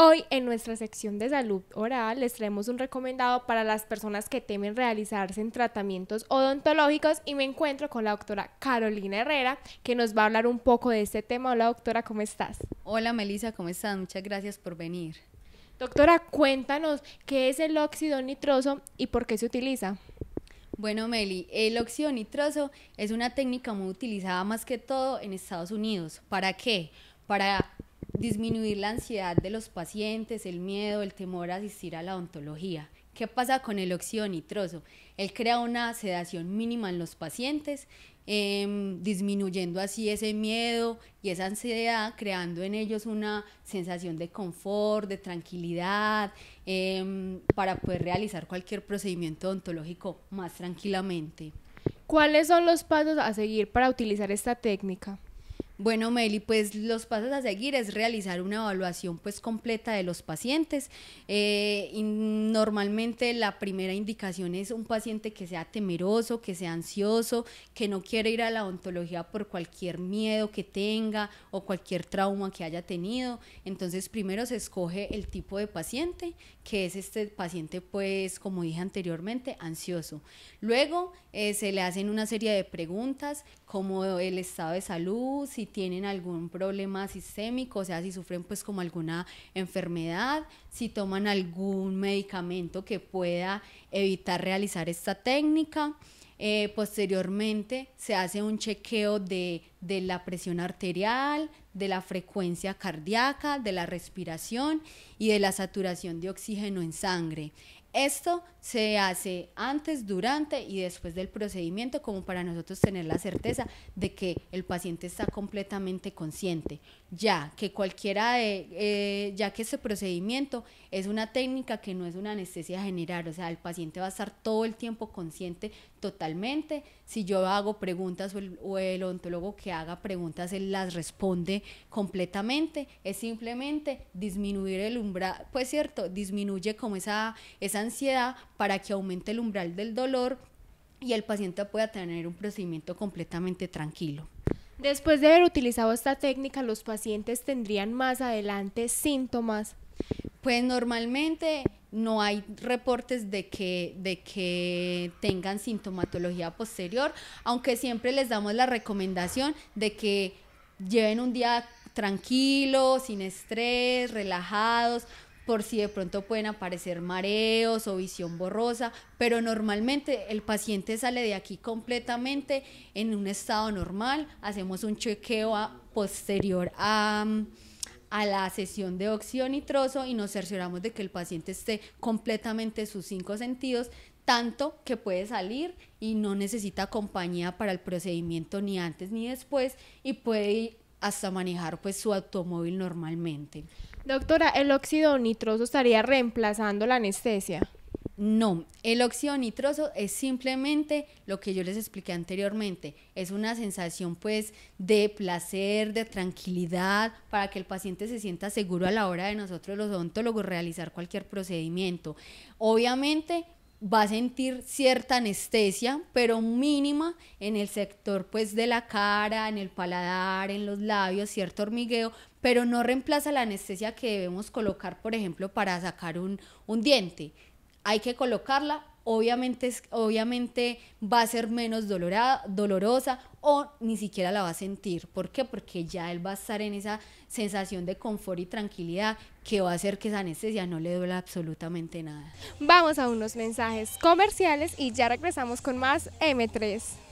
Hoy en nuestra sección de salud oral les traemos un recomendado para las personas que temen realizarse en tratamientos odontológicos y me encuentro con la doctora Carolina Herrera que nos va a hablar un poco de este tema. Hola doctora, ¿cómo estás? Hola Melissa, ¿cómo estás? Muchas gracias por venir. Doctora, cuéntanos qué es el óxido nitroso y por qué se utiliza. Bueno, Meli, el óxido nitroso es una técnica muy utilizada más que todo en Estados Unidos. ¿Para qué? Para disminuir la ansiedad de los pacientes, el miedo, el temor a asistir a la odontología. ¿Qué pasa con el óxido nitroso? Él crea una sedación mínima en los pacientes, em, disminuyendo así ese miedo y esa ansiedad, creando en ellos una sensación de confort, de tranquilidad, em, para poder realizar cualquier procedimiento odontológico más tranquilamente. ¿Cuáles son los pasos a seguir para utilizar esta técnica? Bueno, Meli, pues los pasos a seguir es realizar una evaluación pues completa de los pacientes. Eh, y normalmente la primera indicación es un paciente que sea temeroso, que sea ansioso, que no quiere ir a la odontología por cualquier miedo que tenga o cualquier trauma que haya tenido. Entonces primero se escoge el tipo de paciente, que es este paciente pues como dije anteriormente, ansioso. Luego eh, se le hacen una serie de preguntas como el estado de salud, si tienen algún problema sistémico, o sea, si sufren pues como alguna enfermedad, si toman algún medicamento que pueda evitar realizar esta técnica. Eh, posteriormente se hace un chequeo de, de, la presión arterial, de la frecuencia cardíaca, de la respiración y de la saturación de oxígeno en sangre. Esto se hace antes, durante y después del procedimiento como para nosotros tener la certeza de que el paciente está completamente consciente, ya que cualquiera de, eh, ya que este procedimiento es una técnica que no es una anestesia general, o sea, el paciente va a estar todo el tiempo consciente totalmente. Si yo hago preguntas o el, ontólogo que haga preguntas, él las responde completamente. Es simplemente disminuir el umbral, pues cierto, disminuye como esa, esa ansiedad para que aumente el umbral del dolor y el paciente pueda tener un procedimiento completamente tranquilo. Después de haber utilizado esta técnica, los pacientes tendrían más adelante síntomas. Pues normalmente no hay reportes de que, de que tengan sintomatología posterior, aunque siempre les damos la recomendación de que lleven un día tranquilo, sin estrés, relajados, por si de pronto pueden aparecer mareos o visión borrosa, pero normalmente el paciente sale de aquí completamente en un estado normal, hacemos un chequeo posterior a a la sesión de óxido nitroso y nos cercioramos de que el paciente esté completamente sus cinco sentidos, tanto que puede salir y no necesita compañía para el procedimiento ni antes ni después y puede ir hasta manejar pues su automóvil normalmente. Doctora, ¿el óxido nitroso estaría reemplazando la anestesia? No, el óxido nitroso es simplemente lo que yo les expliqué anteriormente. Es una sensación pues de placer, de tranquilidad, para que el paciente se sienta seguro a la hora de nosotros los odontólogos realizar cualquier procedimiento. Obviamente va a sentir cierta anestesia, pero mínima en el sector pues de la cara, en el paladar, en los labios, cierto hormigueo, pero no reemplaza la anestesia que debemos colocar, por ejemplo, para sacar un, un diente hay que colocarla, obviamente, obviamente va a ser menos dolorosa o ni siquiera la va a sentir. ¿Por qué? Porque ya él va a estar en esa sensación de confort y tranquilidad que va a hacer que esa anestesia no le duela absolutamente nada. Vamos a unos mensajes comerciales y ya regresamos con más M3.